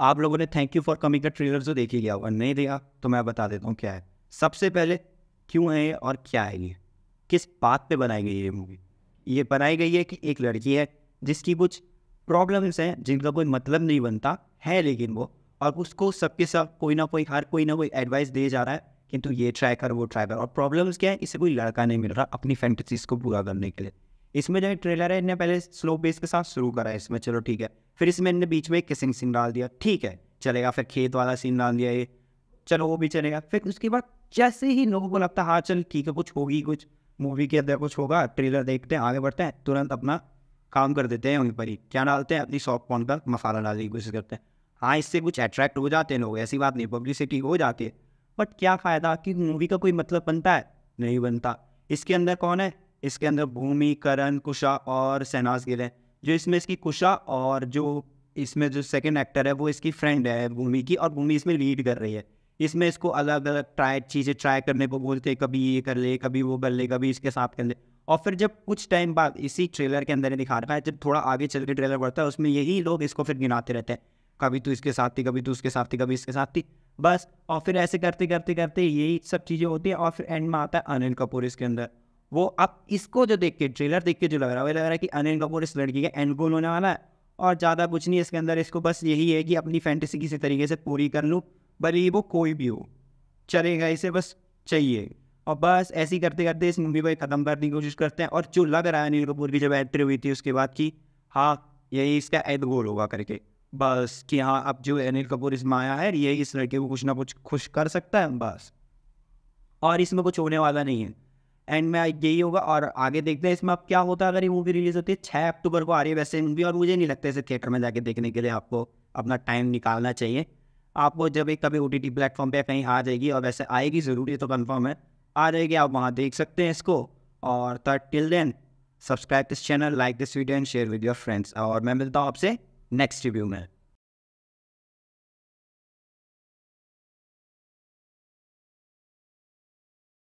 आप लोगों ने थैंक यू फॉर कमिंग का ट्रेलर जो तो देख ही लिया होगा नहीं देखा तो मैं बता देता हूँ क्या है सबसे पहले क्यों है ये और क्या है ये किस बात पे बनाई गई है ये मूवी ये बनाई गई है कि एक लड़की है जिसकी कुछ प्रॉब्लम्स हैं जिनका कोई मतलब नहीं बनता है लेकिन वो और उसको सबके सब कोई ना कोई हर कोई ना कोई एडवाइस दे जा रहा है किंतु ये ट्राई कर वो ट्राई कर और प्रॉब्लम्स क्या है इससे कोई लड़का नहीं मिल रहा अपनी फैंटसीज को पूरा करने के लिए इसमें जो ट्रेलर है इन्हें पहले स्लो पेस के साथ शुरू करा है इसमें चलो ठीक है फिर इसमें इन्होंने बीच में एक किसिंग सीन डाल दिया ठीक है चलेगा फिर खेत वाला सीन डाल दिया ये चलो वो भी चलेगा फिर उसके बाद जैसे ही लोगों को लगता है हाँ चल ठीक है कुछ होगी कुछ मूवी के अंदर कुछ होगा ट्रेलर देखते हैं आगे बढ़ते हैं तुरंत अपना काम कर देते हैं उन पर ही क्या डालते हैं अपनी सॉफ्ट पॉन का मसाला डालने की कोशिश करते हैं हाँ इससे कुछ अट्रैक्ट हो जाते हैं लोग ऐसी बात नहीं पब्लिसिटी हो जाती है बट क्या फ़ायदा कि मूवी का कोई मतलब बनता है नहीं बनता इसके अंदर कौन है इसके अंदर भूमि करण कुशा और सहनाज गिल है जो इसमें इसकी कुशा और जो इसमें जो सेकेंड एक्टर है वो इसकी फ्रेंड है भूमि की और भूमि इसमें लीड कर रही है इसमें इसको अलग अलग ट्राई चीज़ें ट्राई करने को बोलते हैं कभी ये कर ले कभी वो कर ले कभी इसके साथ कर ले और फिर जब कुछ टाइम बाद इसी ट्रेलर के अंदर ही दिखा रहा है जब थोड़ा आगे चल के ट्रेलर बढ़ता है उसमें यही लोग इसको फिर गिनाते रहते हैं कभी तो इसके साथ थी कभी तो उसके साथ थी कभी इसके साथ थी बस और फिर ऐसे करते करते करते यही सब चीज़ें होती है और फिर एंड में आता है अनिल कपूर इसके अंदर वो आप इसको जो देख के ट्रेलर देख के जो लग रहा है वो लग रहा है कि अनिल कपूर इस लड़की का एंड गोल होने वाला है और ज़्यादा कुछ नहीं इसके अंदर इसको बस यही है कि अपनी फैंटेसी किसी तरीके से पूरी कर लूँ भले वो कोई भी हो चलेगा इसे बस चाहिए और बस ऐसी करते करते इस मूवी को ख़त्म करने की कोशिश करते हैं और जो लग रहा है अनिल कपूर की जब एंट्री हुई थी उसके बाद की हाँ यही इसका एद गोल होगा करके बस कि हाँ अब जो अनिल कपूर इसमें आया है यही इस लड़के को कुछ ना कुछ खुश कर सकता है बस और इसमें कुछ होने वाला नहीं है एंड में यही होगा और आगे देखते हैं इसमें अब क्या होता है अगर ये मूवी रिलीज होती है छः अक्टूबर को आ रही है वैसे मूवी और मुझे नहीं लगता इसे थिएटर में जाके देखने के लिए आपको अपना टाइम निकालना चाहिए आपको जब एक कभी ओ टी टी प्लेटफॉर्म पर कहीं आ जाएगी और वैसे आएगी ज़रूरी तो कन्फर्म है आ जाएगी आप वहाँ देख सकते हैं इसको और तब till then subscribe this channel like this video and share with your friends और मैं मिलता हूँ आपसे नेक्स्ट रिव्यू में